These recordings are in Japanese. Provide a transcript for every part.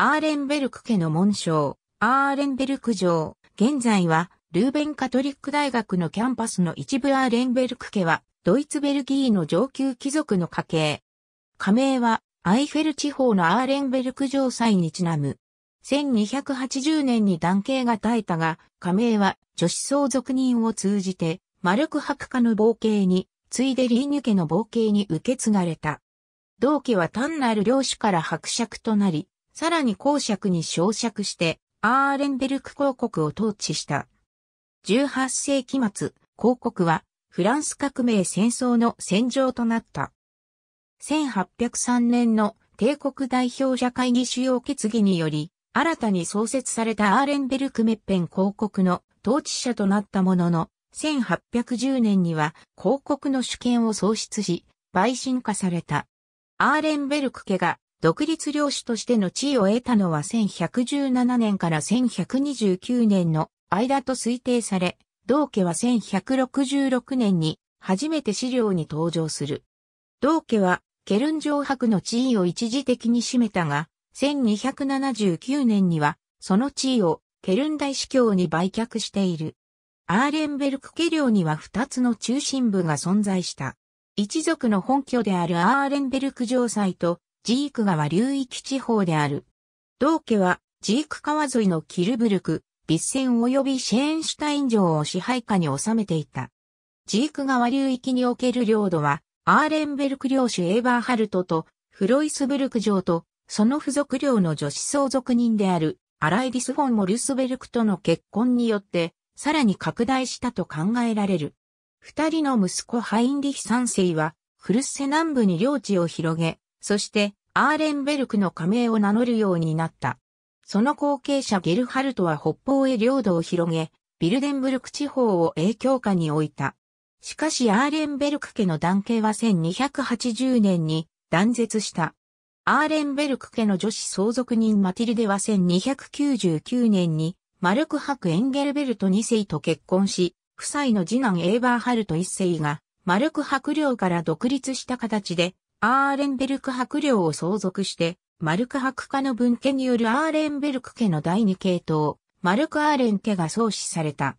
アーレンベルク家の紋章、アーレンベルク城、現在は、ルーベンカトリック大学のキャンパスの一部アーレンベルク家は、ドイツベルギーの上級貴族の家系。加名は、アイフェル地方のアーレンベルク城祭にちなむ。1280年に男系が絶えたが、加名は女子相続人を通じて、魔力博家の冒険に、ついでリーニュ家の冒険に受け継がれた。同家は単なる領主から伯爵となり、さらに公爵に昇爵して、アーレンベルク公国を統治した。18世紀末、公国はフランス革命戦争の戦場となった。1803年の帝国代表者会議主要決議により、新たに創設されたアーレンベルクメッペン公国の統治者となったものの、1810年には公国の主権を喪失し、陪審化された。アーレンベルク家が独立領主としての地位を得たのは1117年から1129年の間と推定され、道家は1166年に初めて資料に登場する。道家はケルン城博の地位を一時的に占めたが、1279年にはその地位をケルン大司教に売却している。アーレンベルク家領には2つの中心部が存在した。一族の本拠であるアーレンベルク城塞とジーク川流域地方である。同家は、ジーク川沿いのキルブルク、ビッセン及びシェーンシュタイン城を支配下に収めていた。ジーク川流域における領土は、アーレンベルク領主エーバーハルトと、フロイスブルク城と、その付属領の女子相続人である、アライディス・フォン・モルスベルクとの結婚によって、さらに拡大したと考えられる。二人の息子ハインリヒ三世は、フルッセ南部に領地を広げ、そして、アーレンベルクの加盟を名乗るようになった。その後継者ゲルハルトは北方へ領土を広げ、ビルデンブルク地方を影響下に置いた。しかしアーレンベルク家の男系は1280年に断絶した。アーレンベルク家の女子相続人マティルデは1299年にマルクハク・エンゲルベルト2世と結婚し、夫妻の次男エーバーハルト1世がマルクハク領から独立した形でアーレンベルク伯領を相続して、マルク伯家の分家によるアーレンベルク家の第二系統、マルク・アーレン家が創始された。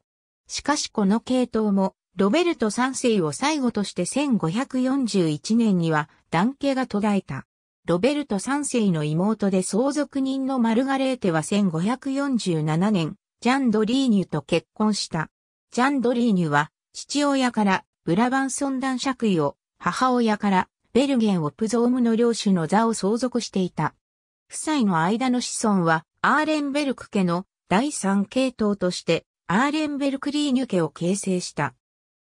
しかしこの系統も、ロベルト3世を最後として1541年には、男系が途絶えた。ロベルト3世の妹で相続人のマルガレーテは1547年、ジャン・ドリーニュと結婚した。ジャン・ドリーニュは、父親からブラバンソン男爵位を、母親からベルゲン・オプゾームの領主の座を相続していた。夫妻の間の子孫は、アーレンベルク家の第三系統として、アーレンベルクリーニュ家を形成した。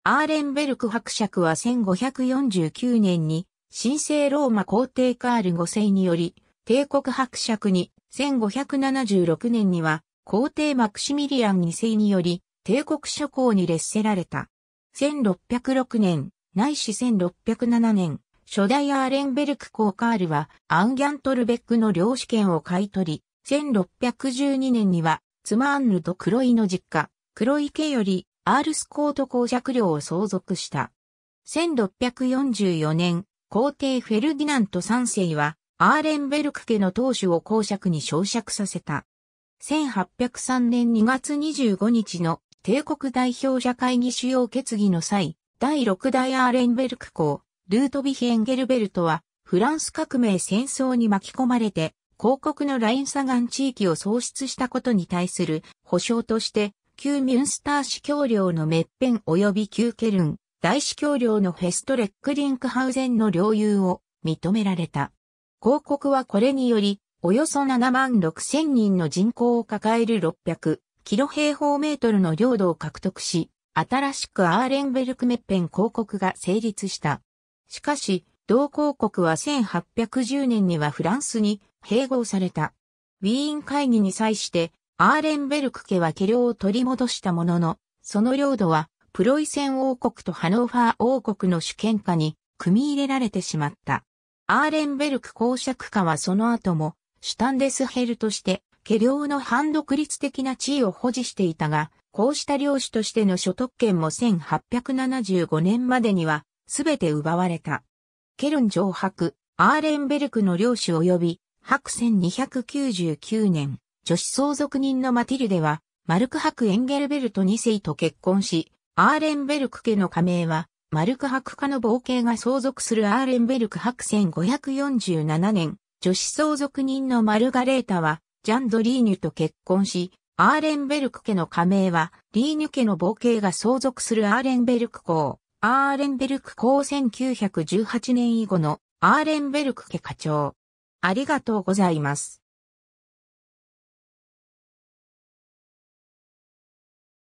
アーレンベルク伯爵は1549年に、神聖ローマ皇帝カール5世により、帝国伯爵に、1576年には、皇帝マクシミリアン2世により、帝国諸侯に列せられた。1606年、内い1607年、初代アーレンベルク公カールは、アンギャントルベックの領主権を買い取り、1612年には、ツマーンヌと黒井の実家、黒井家より、アールスコート公爵領を相続した。1644年、皇帝フェルディナント3世は、アーレンベルク家の当主を公爵に昇爵させた。1803年2月25日の帝国代表者会議主要決議の際、第6代アーレンベルク公、ルートヴィヒ・エンゲルベルトは、フランス革命戦争に巻き込まれて、広告のラインガン地域を創出したことに対する保証として、旧ミュンスター司教領のメッペン及び旧ケルン、大司教領のフェストレックリンクハウゼンの領有を認められた。広告はこれにより、およそ7万6千人の人口を抱える600キロ平方メートルの領土を獲得し、新しくアーレンベルクメッペン広告が成立した。しかし、同公国は1810年にはフランスに併合された。ウィーン会議に際して、アーレンベルク家は家領を取り戻したものの、その領土は、プロイセン王国とハノーファー王国の主権下に組み入れられてしまった。アーレンベルク公爵家はその後も、シュタンデスヘルとして、家領の反独立的な地位を保持していたが、こうした領主としての所得権も1875年までにはすべて奪われた。ケルン城白、アーレンベルクの領主及び、白1299年、女子相続人のマティルデは、マルクク・エンゲルベルト2世と結婚し、アーレンベルク家の加盟は、マルクク家の冒険が相続するアーレンベルク白1547年、女子相続人のマルガレータは、ジャンドリーニュと結婚し、アーレンベルク家の加盟は、リーニュ家の冒険が相続するアーレンベルク公、アーレンベルク校1918年以後のアーレンベルク家課長。ありがとうございます。